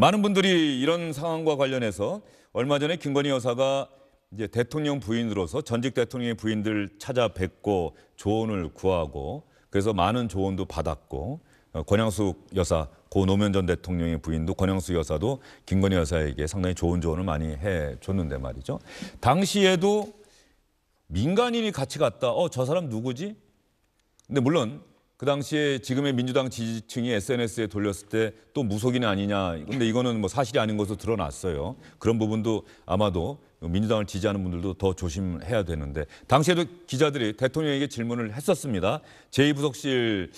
많은 분들이 이런 상황과 관련해서 얼마 전에 김건희 여사가 이제 대통령 부인으로서 전직 대통령의 부인들 찾아뵙고 조언을 구하고 그래서 많은 조언도 받았고 어, 권양숙 여사 고 노무현 전 대통령의 부인도 권양숙 여사도 김건희 여사에게 상당히 좋은 조언을 많이 해줬는데 말이죠. 당시에도 민간인이 같이 갔다. 어 저 사람 누구지? 근데 물론 그 당시에 지금의 민주당 지지층이 SNS에 돌렸을 때 또 무속인 아니냐. 근데 이거는 뭐 사실이 아닌 것으로 드러났어요. 그런 부분도 아마도 민주당을 지지하는 분들도 더 조심해야 되는데 당시에도 기자들이 대통령에게 질문을 했었습니다. 제2부속실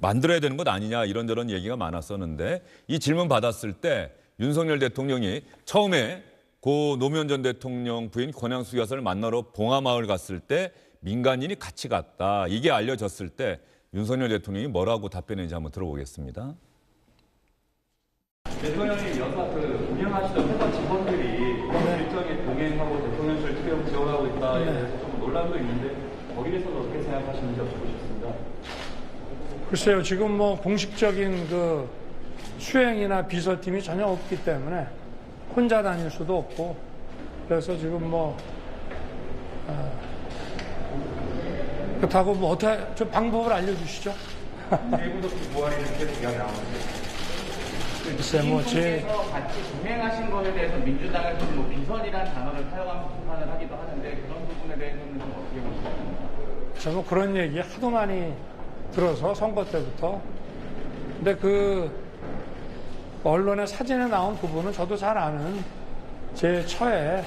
만들어야 되는 것 아니냐 이런저런 얘기가 많았었는데 이 질문 받았을 때 윤석열 대통령이 처음에 고 노무현 전 대통령 부인 권양수 여사를 만나러 봉하마을 갔을 때 민간인이 같이 갔다 이게 알려졌을 때 윤석열 대통령이 뭐라고 답변했는지 한번 들어보겠습니다. 대통령이 여사 그 운영하시던 회사 직원들이 그런 네. 일정에 동행하고 대통령실 채용 지원하고 있다에 네. 좀 논란도 있는데 거기에 대해서 어떻게 생각하시는지 여쭤보겠습니다. 글쎄요, 지금 뭐 공식적인 그 수행이나 비서팀이 전혀 없기 때문에 혼자 다닐 수도 없고 그래서 지금 뭐 어, 그렇다고 뭐 어떻게 좀 방법을 알려주시죠. 그 글쎄 뭐제 같이 진행하신 거에 대해서 민주당에서뭐비선이란 단어를 사용하면서 판을 하기도 하는데 그런 부분에 대해서는 좀 어떻게 보십니까? 저도 그런 얘기 하도 많이 들어서 선거 때부터 근데 그언론에 사진에 나온 부분은 저도 잘 아는 제 처에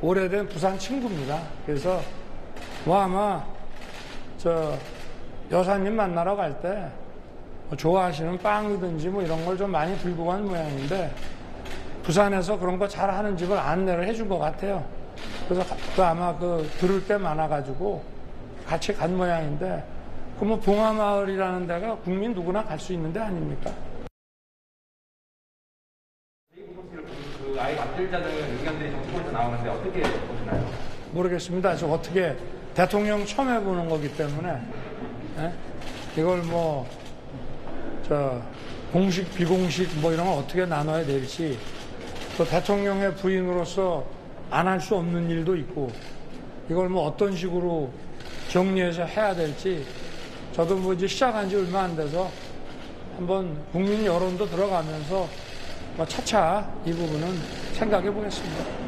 오래된 부산 친구입니다. 그래서 뭐 아마 저 여사님 만나러 갈때 뭐 좋아하시는 빵이든지 뭐 이런 걸 좀 많이 들고 간 모양인데 부산에서 그런 거 잘 하는 집을 안내를 해준 것 같아요. 그래서 또 그 아마 그 들을 때 많아가지고 같이 간 모양인데 그 뭐 봉화마을이라는 데가 국민 누구나 갈 수 있는 데 아닙니까? 그 아이 만들자는 의견들이 정부에서 나오는데 어떻게 보시나요? 모르겠습니다. 저 어떻게 대통령 처음 해보는 거기 때문에 에? 예? 이걸 뭐저 공식 비공식 뭐 이런 걸 어떻게 나눠야 될지 또 대통령의 부인으로서 안 할 수 없는 일도 있고 이걸 뭐 어떤 식으로 정리해서 해야 될지 저도 뭐 이제 시작한 지 얼마 안 돼서 한번 국민 여론도 들어가면서 뭐 차차 이 부분은 생각해 보겠습니다.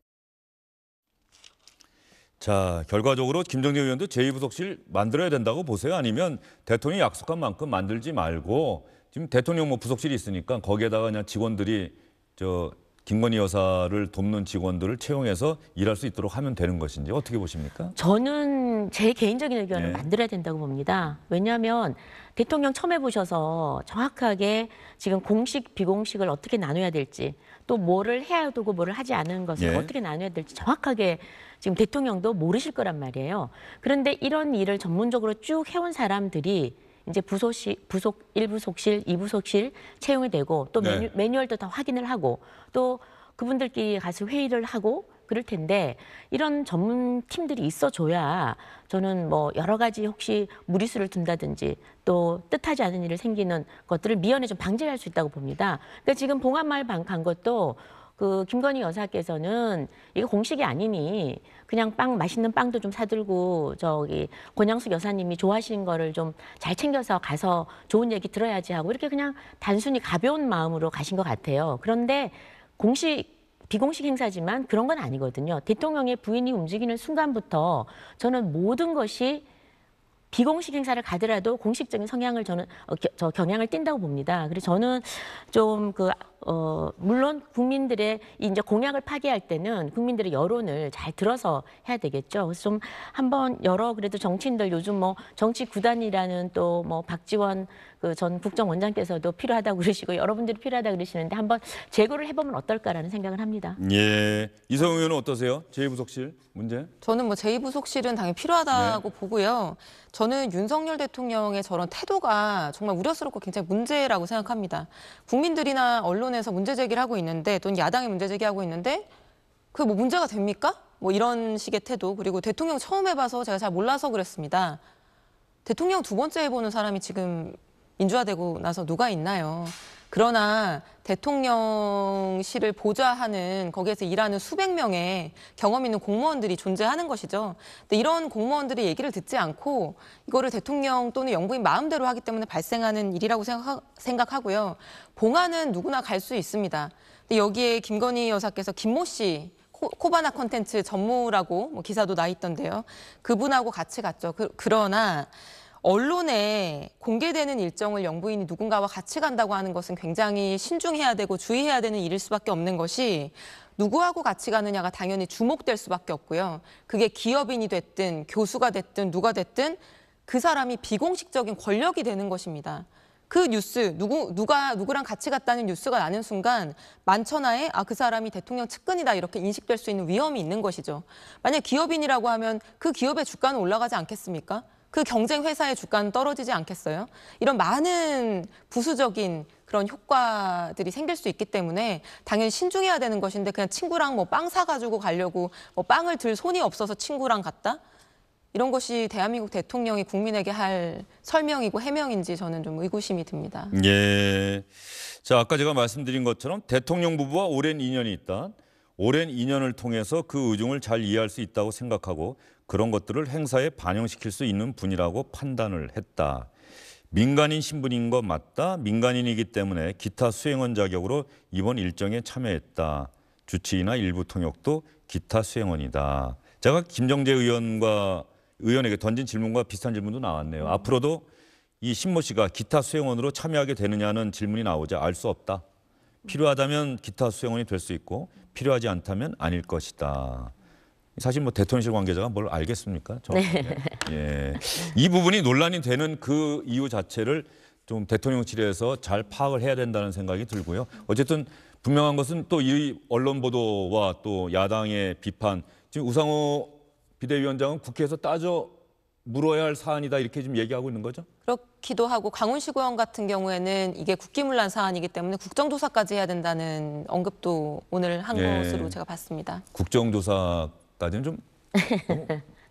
자, 결과적으로 김정재 의원도 제2부속실 만들어야 된다고 보세요? 아니면 대통령이 약속한 만큼 만들지 말고 지금 대통령 뭐 부속실이 있으니까 거기에다가 그냥 직원들이 저 김건희 여사를 돕는 직원들을 채용해서 일할 수 있도록 하면 되는 것인지 어떻게 보십니까? 저는 제 개인적인 의견을 네. 만들어야 된다고 봅니다. 왜냐하면 대통령 처음 해보셔서 정확하게 지금 공식 비공식을 어떻게 나눠야 될지 또 뭐를 해야 되고 뭐를 하지 않은 것을 네. 어떻게 나눠야 될지 정확하게 지금 대통령도 모르실 거란 말이에요. 그런데 이런 일을 전문적으로 쭉 해온 사람들이 이제 부소실 부속 1부속실, 2부속실 채용이 되고 또 네. 매뉴, 얼도다 확인을 하고 또 그분들끼리 가서 회의를 하고 그럴 텐데 이런 전문 팀들이 있어줘야 저는 뭐 여러 가지 혹시 무리수를 둔다든지 또 뜻하지 않은 일을 생기는 것들을 미연에 좀 방지할 수 있다고 봅니다. 그러니까 지금 봉안마을 방간 것도 그 김건희 여사께서는 이거 공식이 아니니 그냥 빵 맛있는 빵도 좀 사들고 저기 권양숙 여사님이 좋아하시는 거를 좀 잘 챙겨서 가서 좋은 얘기 들어야지 하고 이렇게 그냥 단순히 가벼운 마음으로 가신 것 같아요. 그런데 공식 비공식 행사지만 그런 건 아니거든요. 대통령의 부인이 움직이는 순간부터 저는 모든 것이 비공식 행사를 가더라도 공식적인 성향을 저는 어, 겨, 저 경향을 띈다고 봅니다. 그래서 저는 좀그 어, 물론 국민들의 이제 공약을 파기할 때는 국민들의 여론을 잘 들어서 해야 되겠죠. 그래서 좀 한번 여러 그래도 정치인들 요즘 뭐 정치 구단이라는 또 뭐 박지원 그전 국정원장께서도 필요하다고 그러시고 여러분들이 필요하다 고 그러시는데 한번 재고를 해보면 어떨까라는 생각을 합니다. 예. 이성 의원은 어떠세요? 제2부속실 문제? 저는 뭐 제2부속실은 당연히 필요하다고 네. 보고요. 저는 윤석열 대통령의 저런 태도가 정말 우려스럽고 굉장히 문제라고 생각합니다. 국민들이나 언론에 관련해서 문제 제기를 하고 있는데 또는 야당이 문제 제기하고 있는데 그뭐 문제가 됩니까? 뭐 이런 식의 태도 그리고 대통령 처음 해봐서 제가 잘 몰라서 그랬습니다. 대통령 두 번째 해보는 사람이 지금 인주화되고 나서 누가 있나요? 그러나 대통령실을 보좌하는 거기에서 일하는 수백 명의 경험 있는 공무원들이 존재하는 것이죠. 근데 이런 공무원들의 얘기를 듣지 않고 이거를 대통령 또는 영부인 마음대로 하기 때문에 발생하는 일이라고 생각하, 고요 봉안은 누구나 갈 수 있습니다. 근데 여기에 김건희 여사께서 김모 씨 코바나 콘텐츠 전무라고 뭐 기사도 나 있던데요. 그분하고 같이 갔죠. 그, 그러나 언론에 공개되는 일정을 영부인이 누군가와 같이 간다고 하는 것은 굉장히 신중해야 되고 주의해야 되는 일일 수밖에 없는 것이 누구하고 같이 가느냐가 당연히 주목될 수밖에 없고요. 그게 기업인이 됐든 교수가 됐든 누가 됐든 그 사람이 비공식적인 권력이 되는 것입니다. 그 뉴스 누구 누가 누구랑 같이 갔다는 뉴스가 나는 순간 만천하에 아 그 사람이 대통령 측근이다 이렇게 인식될 수 있는 위험이 있는 것이죠. 만약 기업인이라고 하면 그 기업의 주가는 올라가지 않겠습니까? 그 경쟁 회사의 주가는 떨어지지 않겠어요? 이런 많은 부수적인 그런 효과들이 생길 수 있기 때문에 당연히 신중해야 되는 것인데 그냥 친구랑 뭐 빵 사가지고 가려고 뭐 빵을 들 손이 없어서 친구랑 갔다? 이런 것이 대한민국 대통령이 국민에게 할 설명이고 해명인지 저는 좀 의구심이 듭니다. 예. 자, 아까 제가 말씀드린 것처럼 대통령 부부와 오랜 인연이 있다. 오랜 인연을 통해서 그 의중을 잘 이해할 수 있다고 생각하고 그런 것들을 행사에 반영시킬 수 있는 분이라고 판단을 했다. 민간인 신분인 것 맞다. 민간인이기 때문에 기타 수행원 자격으로 이번 일정에 참여했다. 주치의나 일부 통역도 기타 수행원이다. 제가 김정재 의원과 의원에게 던진 질문과 비슷한 질문도 나왔네요. 음. 앞으로도 이 신모 씨가 기타 수행원으로 참여하게 되느냐는 질문이 나오자 알 수 없다. 필요하다면 기타 수행원이 될 수 있고 필요하지 않다면 아닐 것이다. 사실 뭐 대통령실 관계자가 뭘 알겠습니까? 네. 예. 이 부분이 논란이 되는 그 이유 자체를 좀 대통령실에서 잘 파악을 해야 된다는 생각이 들고요. 어쨌든 분명한 것은 또 이 언론 보도와 또 야당의 비판 지금 우상호 비대위원장은 국회에서 따져 물어야 할 사안이다 이렇게 지금 얘기하고 있는 거죠? 그렇기도 하고 강훈시고형 같은 경우에는 이게 국기문란 사안이기 때문에 국정조사까지 해야 된다는 언급도 오늘 한 예. 것으로 제가 봤습니다. 국정조사까지는 좀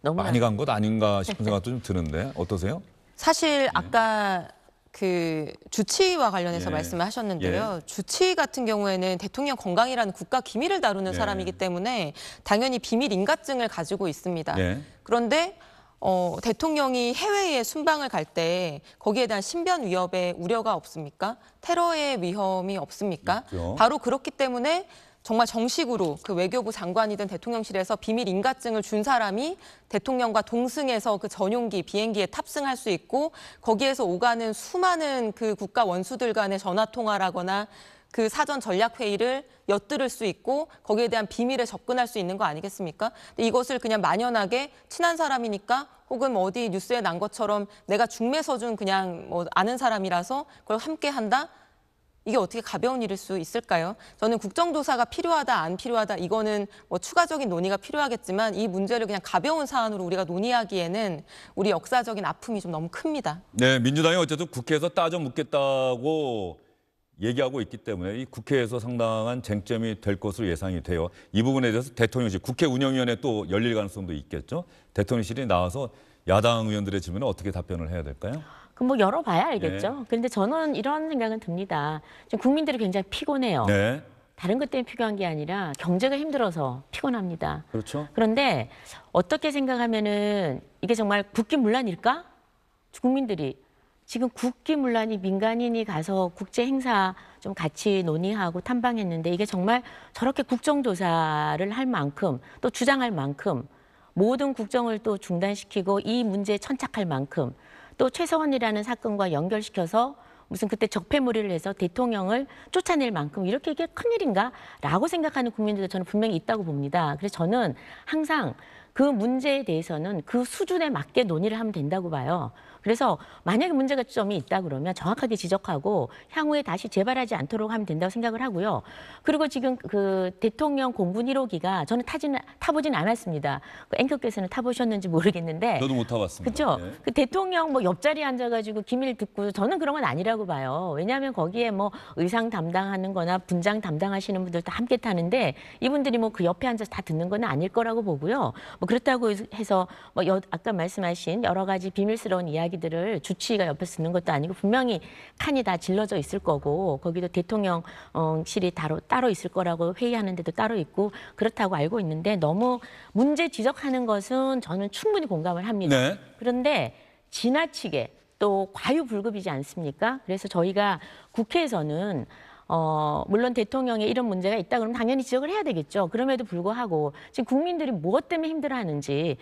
너무 많이 간 것 아닌가 싶은 생각도 좀 드는데 어떠세요? 사실 네. 아까 그 주치와 관련해서 예. 말씀을 하셨는데요. 예. 주치 같은 경우에는 대통령 건강이라는 국가 기밀을 다루는 예. 사람이기 때문에 당연히 비밀 인가증을 가지고 있습니다. 예. 그런데 어, 대통령이 해외에 순방을 갈 때 거기에 대한 신변 위협에 우려가 없습니까? 테러의 위험이 없습니까? 있죠. 바로 그렇기 때문에 정말 정식으로 그 외교부 장관이든 대통령실에서 비밀 인가증을 준 사람이 대통령과 동승해서 그 전용기 비행기에 탑승할 수 있고 거기에서 오가는 수많은 그 국가 원수들 간의 전화 통화라거나 그 사전 전략 회의를 엿들을 수 있고 거기에 대한 비밀에 접근할 수 있는 거 아니겠습니까? 이것을 그냥 만연하게 친한 사람이니까 혹은 뭐 어디 뉴스에 난 것처럼 내가 중매서준 그냥 뭐 아는 사람이라서 그걸 함께 한다. 이게 어떻게 가벼운 일일 수 있을까요? 저는 국정조사가 필요하다 안 필요하다 이거는 뭐 추가적인 논의가 필요하겠지만 이 문제를 그냥 가벼운 사안으로 우리가 논의하기에는 우리 역사적인 아픔이 좀 너무 큽니다. 네, 민주당이 어쨌든 국회에서 따져 묻겠다고 얘기하고 있기 때문에 이 국회에서 상당한 쟁점이 될 것으로 예상이 돼요. 이 부분에 대해서 대통령실, 국회 운영위원회 또 열릴 가능성도 있겠죠. 대통령실이 나와서 야당 의원들의 질문에 어떻게 답변을 해야 될까요? 그럼 뭐 열어봐야 알겠죠. 네. 그런데 저는 이런 생각은 듭니다. 지금 국민들이 굉장히 피곤해요. 네. 다른 것 때문에 피곤한 게 아니라 경제가 힘들어서 피곤합니다. 그렇죠. 그런데 어떻게 생각하면은 이게 정말 국기문란일까? 국민들이 지금 국기문란이 민간인이 가서 국제 행사 좀 같이 논의하고 탐방했는데 이게 정말 저렇게 국정조사를 할 만큼 또 주장할 만큼 모든 국정을 또 중단시키고 이 문제에 천착할 만큼 또 최서원이라는 사건과 연결시켜서 무슨 그때 적폐무리를 해서 대통령을 쫓아낼 만큼 이렇게 이게 큰일인가라고 생각하는 국민들도 저는 분명히 있다고 봅니다. 그래서 저는 항상 그 문제에 대해서는 그 수준에 맞게 논의를 하면 된다고 봐요. 그래서 만약에 문제가 점이 있다 그러면 정확하게 지적하고 향후에 다시 재발하지 않도록 하면 된다고 생각을 하고요. 그리고 지금 그 대통령 공군 1호기가 저는 타지 타보진 않았습니다. 그 앵커께서는 타보셨는지 모르겠는데 저도 못 타봤습니다. 그렇죠. 네. 그 대통령 뭐 옆자리에 앉아가지고 기밀 듣고 저는 그런 건 아니라고 봐요. 왜냐하면 거기에 뭐 의상 담당하는거나 분장 담당하시는 분들도 함께 타는데 이분들이 뭐 그 옆에 앉아서 다 듣는 건 아닐 거라고 보고요. 뭐 그렇다고 해서 뭐 여, 아까 말씀하신 여러 가지 비밀스러운 이야기 이야기들을 주치의가 옆에 쓰는 것도 아니고 분명히 칸이 다 질러져 있을 거고 거기도 대통령실이 따로 따로 있을 거라고 회의하는 데도 따로 있고 그렇다고 알고 있는데 너무 문제 지적하는 것은 저는 충분히 공감을 합니다. 네. 그런데 지나치게 또 과유불급이지 않습니까? 그래서 저희가 국회에서는 어, 물론 대통령의 이런 문제가 있다 그러면 당연히 지적을 해야 되겠죠. 그럼에도 불구하고 지금 국민들이 무엇 때문에 힘들어하는지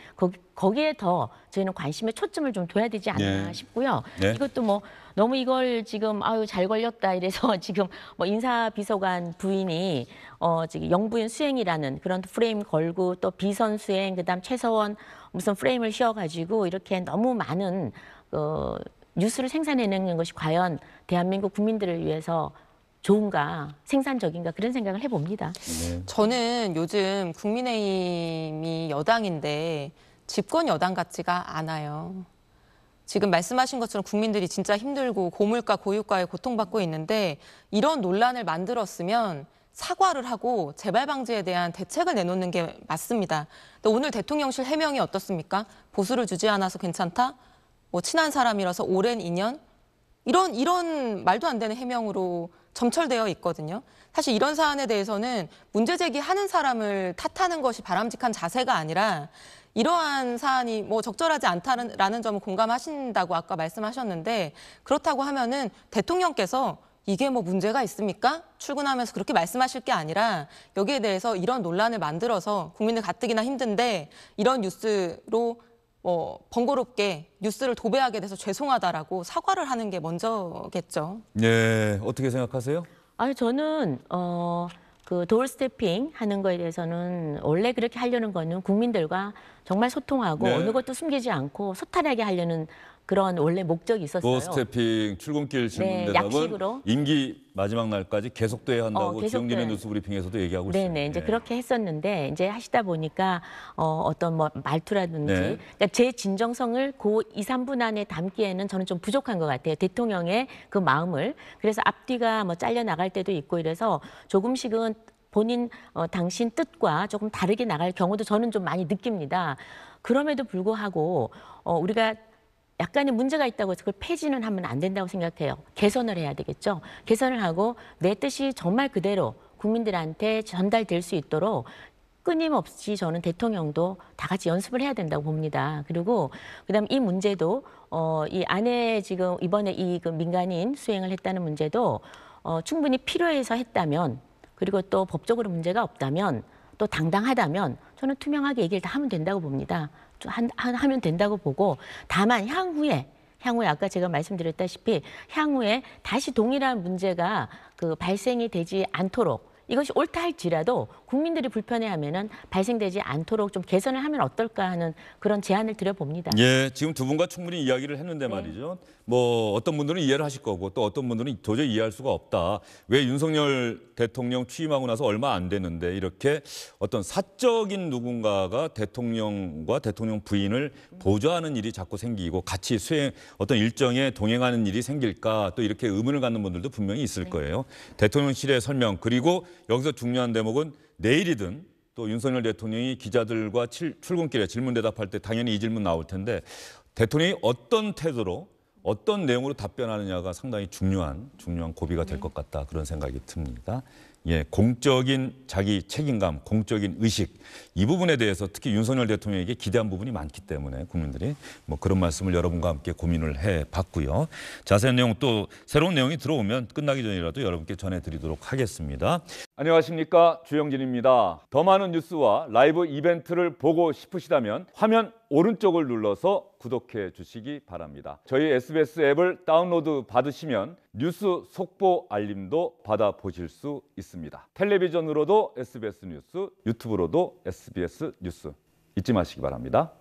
거기, 에더 저희는 관심의 초점을 좀 둬야 되지 않나 네. 싶고요. 네. 이것도 뭐 너무 이걸 지금 아유 잘 걸렸다 이래서 지금 뭐 인사비서관 부인이 어 지금 영부인 수행이라는 그런 프레임 걸고 또 비선 수행 그다음 최서원 무슨 프레임을 씌워가지고 이렇게 너무 많은 어 뉴스를 생산해내는 것이 과연 대한민국 국민들을 위해서 좋은가 생산적인가 그런 생각을 해봅니다. 네. 저는 요즘 국민의힘이 여당인데 집권 여당 같지가 않아요. 지금 말씀하신 것처럼 국민들이 진짜 힘들고 고물가 고유가에 고통받고 있는데 이런 논란을 만들었으면 사과를 하고 재발 방지에 대한 대책을 내놓는 게 맞습니다. 오늘 대통령실 해명이 어떻습니까? 보수를 주지 않아서 괜찮다? 뭐 친한 사람이라서 오랜 인연? 이런 이런 말도 안 되는 해명으로 점철되어 있거든요. 사실 이런 사안에 대해서는 문제 제기하는 사람을 탓하는 것이 바람직한 자세가 아니라 이러한 사안이 뭐 적절하지 않다라는 점을 공감하신다고 아까 말씀하셨는데 그렇다고 하면은 대통령께서 이게 뭐 문제가 있습니까? 출근하면서 그렇게 말씀하실 게 아니라 여기에 대해서 이런 논란을 만들어서 국민을 가뜩이나 힘든데 이런 뉴스로 어, 번거롭게 뉴스를 도배하게 돼서 죄송하다라고 사과를 하는 게 먼저겠죠. 예, 어떻게 생각하세요? 아니 저는 어. 그 도어 스태핑 하는 거에 대해서는 원래 그렇게 하려는 거는 국민들과 정말 소통하고 네. 어느 것도 숨기지 않고 소탈하게 하려는 그런 원래 목적이 있었어요. 노스태핑 출근길 질문대답은 네, 약 임기 마지막 날까지 계속돼야 어, 한다고 어, 계속돼 지영진의 뉴스 브리핑에서도 얘기하고 네, 있습니다. 네네 이제 예. 그렇게 했었는데 이제 하시다 보니까 어, 어떤 뭐 말투라든지 네. 그러니까 제 진정성을 그 2, 3분 안에 담기에는 저는 좀 부족한 것 같아요. 대통령의 그 마음을 그래서 앞뒤가 뭐 잘려 나갈 때도 있고 이래서 조금씩은 본인 어, 당신 뜻과 조금 다르게 나갈 경우도 저는 좀 많이 느낍니다. 그럼에도 불구하고 어, 우리가 약간의 문제가 있다고 해서 그걸 폐지는 하면 안 된다고 생각해요. 개선을 해야 되겠죠. 개선을 하고 내 뜻이 정말 그대로 국민들한테 전달될 수 있도록 끊임없이 저는 대통령도 다 같이 연습을 해야 된다고 봅니다. 그리고 그다음 이 문제도 어, 이 안에 지금 이번에 이 그 민간인 수행을 했다는 문제도 어, 충분히 필요해서 했다면 그리고 또 법적으로 문제가 없다면 또 당당하다면 저는 투명하게 얘기를 다 하면 된다고 봅니다. 한, 한, 하면 된다고 보고 다만 향후에 향후에 아까 제가 말씀드렸다시피 향후에 다시 동일한 문제가 그 발생이 되지 않도록 이것이 옳다 할지라도 국민들이 불편해하면은 발생되지 않도록 좀 개선을 하면 어떨까 하는 그런 제안을 드려봅니다. 예, 지금 두 분과 충분히 이야기를 했는데 네. 말이죠. 뭐 어떤 분들은 이해를 하실 거고 또 어떤 분들은 도저히 이해할 수가 없다. 왜 윤석열 대통령 취임하고 나서 얼마 안 됐는데 이렇게 어떤 사적인 누군가가 대통령과 대통령 부인을 보좌하는 일이 자꾸 생기고 같이 수행 어떤 일정에 동행하는 일이 생길까 또 이렇게 의문을 갖는 분들도 분명히 있을 네. 거예요. 대통령실의 설명 그리고 여기서 중요한 대목은 내일이든 또 윤석열 대통령이 기자들과 출근길에 질문 대답할 때 당연히 이 질문 나올 텐데 대통령이 어떤 태도로 어떤 내용으로 답변하느냐가 상당히 중요한 중요한 고비가 될것 네. 같다 그런 생각이 듭니다. 예, 공적인 자기 책임감, 공적인 의식 이 부분에 대해서 특히 윤석열 대통령에게 기대한 부분이 많기 때문에 국민들이 뭐 그런 말씀을 여러분과 함께 고민을 해봤고요. 자세한 내용 또 새로운 내용이 들어오면 끝나기 전이라도 여러분께 전해드리도록 하겠습니다. 안녕하십니까 주영진입니다. 더 많은 뉴스와 라이브 이벤트를 보고 싶으시다면 화면 오른쪽을 눌러서 구독해 주시기 바랍니다. 저희 SBS 앱을 다운로드 받으시면 뉴스 속보 알림도 받아 보실 수 있습니다. 텔레비전으로도 SBS 뉴스, 유튜브로도 SBS 뉴스 잊지 마시기 바랍니다.